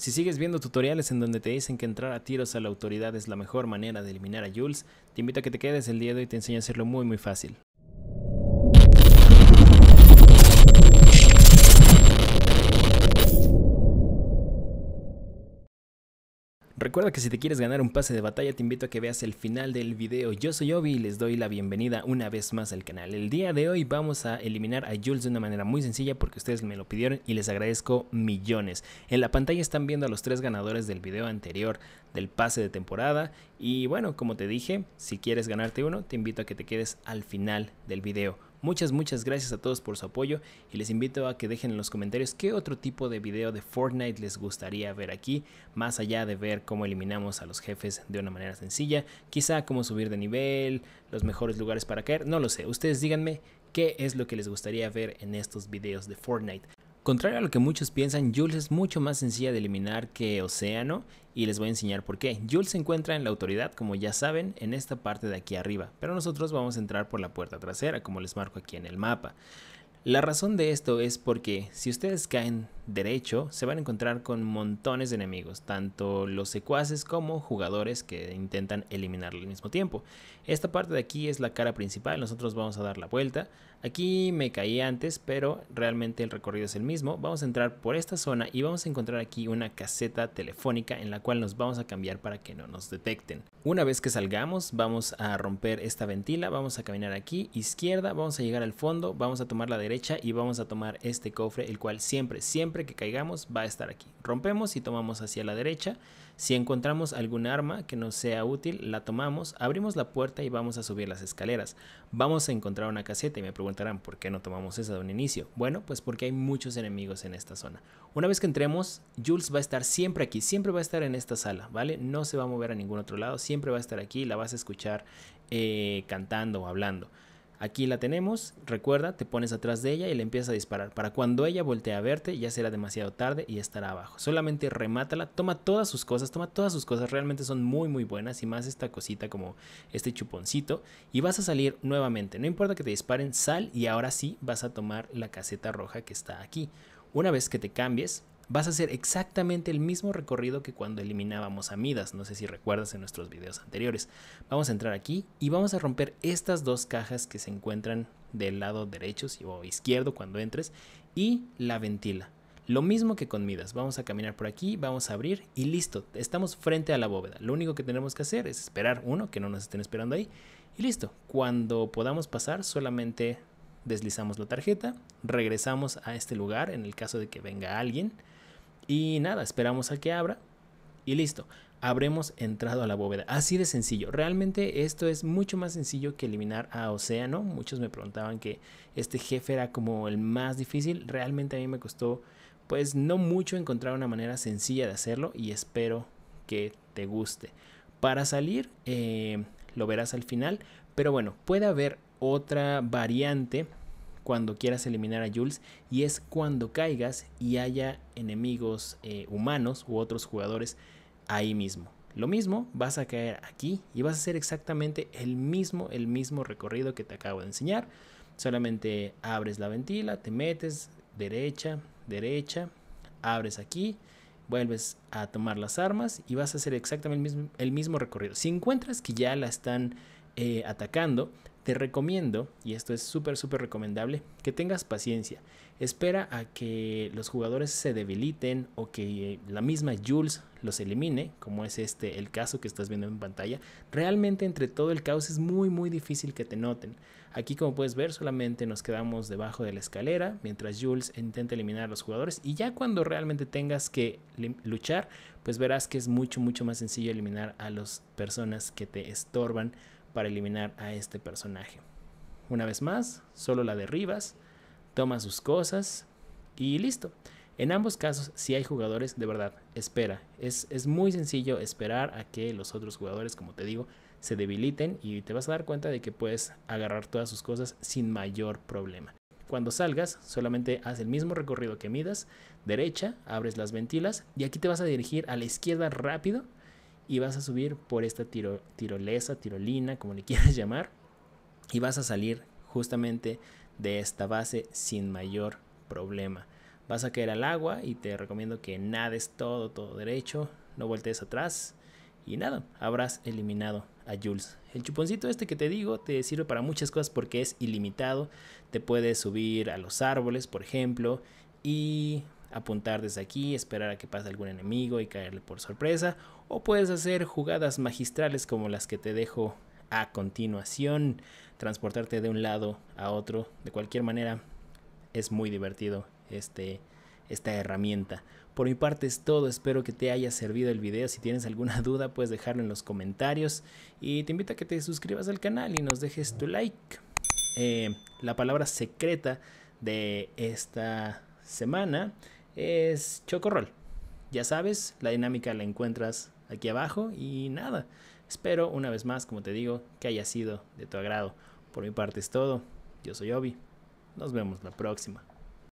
Si sigues viendo tutoriales en donde te dicen que entrar a tiros a la autoridad es la mejor manera de eliminar a Jules, te invito a que te quedes el día de hoy y te enseño a hacerlo muy muy fácil. Recuerda que si te quieres ganar un pase de batalla te invito a que veas el final del video. Yo soy Obi y les doy la bienvenida una vez más al canal. El día de hoy vamos a eliminar a Jules de una manera muy sencilla porque ustedes me lo pidieron y les agradezco millones. En la pantalla están viendo a los tres ganadores del video anterior del pase de temporada y bueno, como te dije, si quieres ganarte uno te invito a que te quedes al final del video. Muchas, muchas gracias a todos por su apoyo y les invito a que dejen en los comentarios qué otro tipo de video de Fortnite les gustaría ver aquí, más allá de ver cómo eliminamos a los jefes de una manera sencilla, quizá cómo subir de nivel, los mejores lugares para caer, no lo sé, ustedes díganme qué es lo que les gustaría ver en estos videos de Fortnite. Contrario a lo que muchos piensan, Jules es mucho más sencilla de eliminar que Océano y les voy a enseñar por qué. Jules se encuentra en la autoridad, como ya saben, en esta parte de aquí arriba, pero nosotros vamos a entrar por la puerta trasera, como les marco aquí en el mapa. La razón de esto es porque si ustedes caen derecho, se van a encontrar con montones de enemigos, tanto los secuaces como jugadores que intentan eliminarlo al mismo tiempo. Esta parte de aquí es la cara principal, nosotros vamos a dar la vuelta. Aquí me caí antes, pero realmente el recorrido es el mismo. Vamos a entrar por esta zona y vamos a encontrar aquí una caseta telefónica en la cual nos vamos a cambiar para que no nos detecten. Una vez que salgamos, vamos a romper esta ventila, vamos a caminar aquí, izquierda, vamos a llegar al fondo, vamos a tomar la derecha y vamos a tomar este cofre, el cual siempre, siempre que caigamos va a estar aquí. Rompemos y tomamos hacia la derecha. Si encontramos algún arma que nos sea útil, la tomamos, abrimos la puerta y vamos a subir las escaleras. Vamos a encontrar una caseta y me preguntarán, ¿por qué no tomamos esa de un inicio? Bueno, pues porque hay muchos enemigos en esta zona. Una vez que entremos, Jules va a estar siempre aquí, siempre va a estar en esta sala, ¿vale? No se va a mover a ningún otro lado, siempre va a estar aquí, la vas a escuchar eh, cantando o hablando. Aquí la tenemos, recuerda, te pones atrás de ella y le empiezas a disparar. Para cuando ella voltee a verte ya será demasiado tarde y estará abajo. Solamente remátala, toma todas sus cosas, toma todas sus cosas, realmente son muy muy buenas y más esta cosita como este chuponcito y vas a salir nuevamente. No importa que te disparen, sal y ahora sí vas a tomar la caseta roja que está aquí. Una vez que te cambies, vas a hacer exactamente el mismo recorrido que cuando eliminábamos a Midas, no sé si recuerdas en nuestros videos anteriores. Vamos a entrar aquí y vamos a romper estas dos cajas que se encuentran del lado derecho o izquierdo cuando entres y la ventila. Lo mismo que con Midas, vamos a caminar por aquí, vamos a abrir y listo, estamos frente a la bóveda. Lo único que tenemos que hacer es esperar uno, que no nos estén esperando ahí, y listo. Cuando podamos pasar, solamente deslizamos la tarjeta, regresamos a este lugar en el caso de que venga alguien, y nada, esperamos a que abra y listo. Habremos entrado a la bóveda. Así de sencillo. Realmente esto es mucho más sencillo que eliminar a Océano. Muchos me preguntaban que este jefe era como el más difícil. Realmente a mí me costó pues no mucho encontrar una manera sencilla de hacerlo y espero que te guste. Para salir eh, lo verás al final, pero bueno, puede haber otra variante cuando quieras eliminar a Jules y es cuando caigas y haya enemigos eh, humanos u otros jugadores ahí mismo. Lo mismo, vas a caer aquí y vas a hacer exactamente el mismo, el mismo recorrido que te acabo de enseñar. Solamente abres la ventila, te metes derecha, derecha, abres aquí, vuelves a tomar las armas y vas a hacer exactamente el mismo, el mismo recorrido. Si encuentras que ya la están eh, atacando, te recomiendo, y esto es súper, súper recomendable, que tengas paciencia. Espera a que los jugadores se debiliten o que la misma Jules los elimine, como es este el caso que estás viendo en pantalla. Realmente entre todo el caos es muy, muy difícil que te noten. Aquí como puedes ver solamente nos quedamos debajo de la escalera mientras Jules intenta eliminar a los jugadores y ya cuando realmente tengas que luchar, pues verás que es mucho, mucho más sencillo eliminar a las personas que te estorban para eliminar a este personaje. Una vez más, solo la derribas, toma sus cosas y listo. En ambos casos, si hay jugadores, de verdad, espera. Es, es, muy sencillo esperar a que los otros jugadores, como te digo, se debiliten y te vas a dar cuenta de que puedes agarrar todas sus cosas sin mayor problema. Cuando salgas, solamente haz el mismo recorrido que midas, derecha, abres las ventilas y aquí te vas a dirigir a la izquierda rápido y vas a subir por esta tiro, tirolesa, tirolina, como le quieras llamar, y vas a salir justamente de esta base sin mayor problema. Vas a caer al agua y te recomiendo que nades todo, todo derecho, no vueltes atrás y nada, habrás eliminado a Jules. El chuponcito este que te digo te sirve para muchas cosas porque es ilimitado, te puedes subir a los árboles, por ejemplo, y apuntar desde aquí, esperar a que pase algún enemigo y caerle por sorpresa, o puedes hacer jugadas magistrales como las que te dejo a continuación, transportarte de un lado a otro, de cualquier manera es muy divertido este esta herramienta. Por mi parte es todo, espero que te haya servido el video, si tienes alguna duda puedes dejarlo en los comentarios y te invito a que te suscribas al canal y nos dejes tu like. Eh, la palabra secreta de esta semana es Chocorrol. Ya sabes, la dinámica la encuentras aquí abajo y nada. Espero una vez más, como te digo, que haya sido de tu agrado. Por mi parte es todo. Yo soy Obi. Nos vemos la próxima.